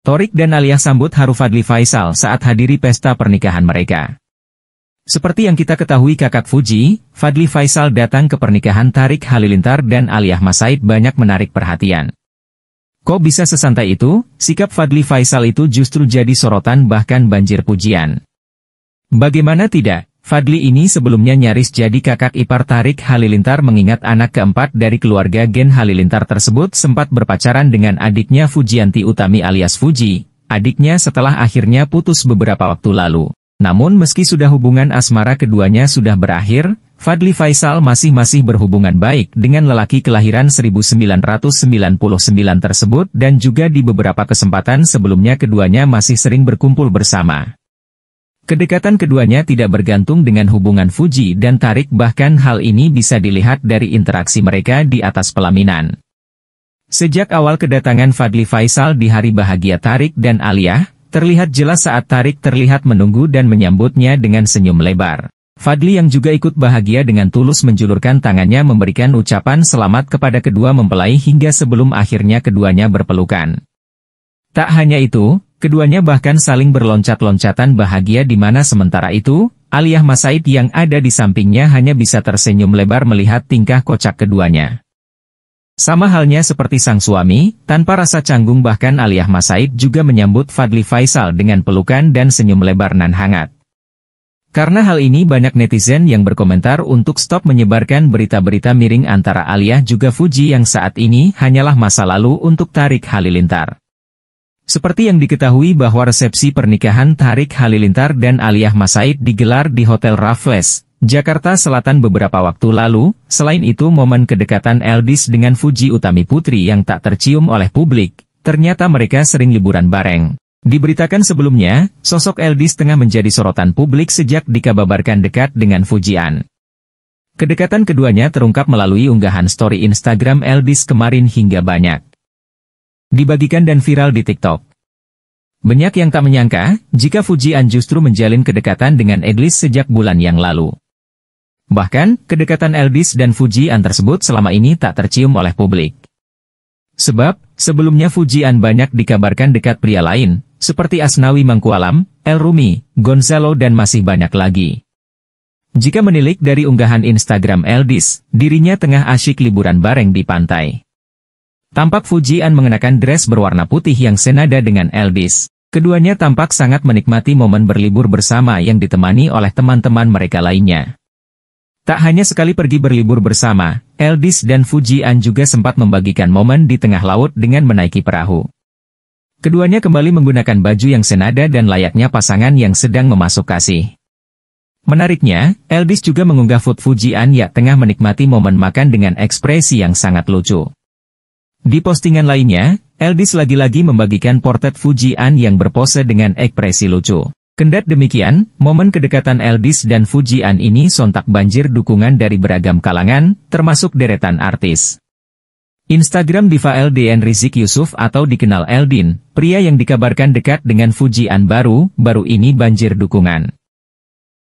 Torik dan Alia sambut haru Fadli Faisal saat hadiri pesta pernikahan mereka. Seperti yang kita ketahui kakak Fuji, Fadli Faisal datang ke pernikahan Tarik Halilintar dan Aliyah Masaid banyak menarik perhatian. Kok bisa sesantai itu, sikap Fadli Faisal itu justru jadi sorotan bahkan banjir pujian. Bagaimana tidak, Fadli ini sebelumnya nyaris jadi kakak ipar Tarik Halilintar mengingat anak keempat dari keluarga Gen Halilintar tersebut sempat berpacaran dengan adiknya Fujianti Utami alias Fuji, adiknya setelah akhirnya putus beberapa waktu lalu. Namun meski sudah hubungan asmara keduanya sudah berakhir, Fadli Faisal masih-masih berhubungan baik dengan lelaki kelahiran 1999 tersebut dan juga di beberapa kesempatan sebelumnya keduanya masih sering berkumpul bersama. Kedekatan keduanya tidak bergantung dengan hubungan Fuji dan Tarik bahkan hal ini bisa dilihat dari interaksi mereka di atas pelaminan. Sejak awal kedatangan Fadli Faisal di hari bahagia Tarik dan Aliyah, terlihat jelas saat Tarik terlihat menunggu dan menyambutnya dengan senyum lebar. Fadli yang juga ikut bahagia dengan tulus menjulurkan tangannya memberikan ucapan selamat kepada kedua mempelai hingga sebelum akhirnya keduanya berpelukan. Tak hanya itu, Keduanya bahkan saling berloncat-loncatan bahagia di mana sementara itu, Aliyah Masaid yang ada di sampingnya hanya bisa tersenyum lebar melihat tingkah kocak keduanya. Sama halnya seperti sang suami, tanpa rasa canggung bahkan Aliyah Masaid juga menyambut Fadli Faisal dengan pelukan dan senyum lebar nan hangat. Karena hal ini banyak netizen yang berkomentar untuk stop menyebarkan berita-berita miring antara Aliyah juga Fuji yang saat ini hanyalah masa lalu untuk Tarik Halilintar. Seperti yang diketahui bahwa resepsi pernikahan Tarik Halilintar dan Aliyah Masaid digelar di Hotel Raffles, Jakarta Selatan beberapa waktu lalu, selain itu momen kedekatan Eldis dengan Fuji Utami Putri yang tak tercium oleh publik, ternyata mereka sering liburan bareng. Diberitakan sebelumnya, sosok Eldis tengah menjadi sorotan publik sejak dikababarkan dekat dengan Fujian. Kedekatan keduanya terungkap melalui unggahan story Instagram Eldis kemarin hingga banyak dibagikan dan viral di TikTok. Banyak yang tak menyangka, jika Fujian justru menjalin kedekatan dengan Edlis sejak bulan yang lalu. Bahkan, kedekatan Elbis dan Fujian tersebut selama ini tak tercium oleh publik. Sebab, sebelumnya Fujian banyak dikabarkan dekat pria lain, seperti Asnawi Mangkualam, El Rumi, Gonzalo dan masih banyak lagi. Jika menilik dari unggahan Instagram Eldis, dirinya tengah asyik liburan bareng di pantai. Tampak Fujian mengenakan dress berwarna putih yang senada dengan Elvis. Keduanya tampak sangat menikmati momen berlibur bersama yang ditemani oleh teman-teman mereka lainnya. Tak hanya sekali pergi berlibur bersama, Elvis dan Fujian juga sempat membagikan momen di tengah laut dengan menaiki perahu. Keduanya kembali menggunakan baju yang senada dan layaknya pasangan yang sedang memasuk kasih. Menariknya, Elvis juga mengunggah food Fujian yang tengah menikmati momen makan dengan ekspresi yang sangat lucu. Di postingan lainnya, Eldis lagi-lagi membagikan portret Fuji An yang berpose dengan ekspresi lucu. Kendat demikian, momen kedekatan Eldis dan Fuji An ini sontak banjir dukungan dari beragam kalangan, termasuk deretan artis. Instagram diva LDN Rizik Yusuf atau dikenal Eldin, pria yang dikabarkan dekat dengan Fuji An baru, baru ini banjir dukungan.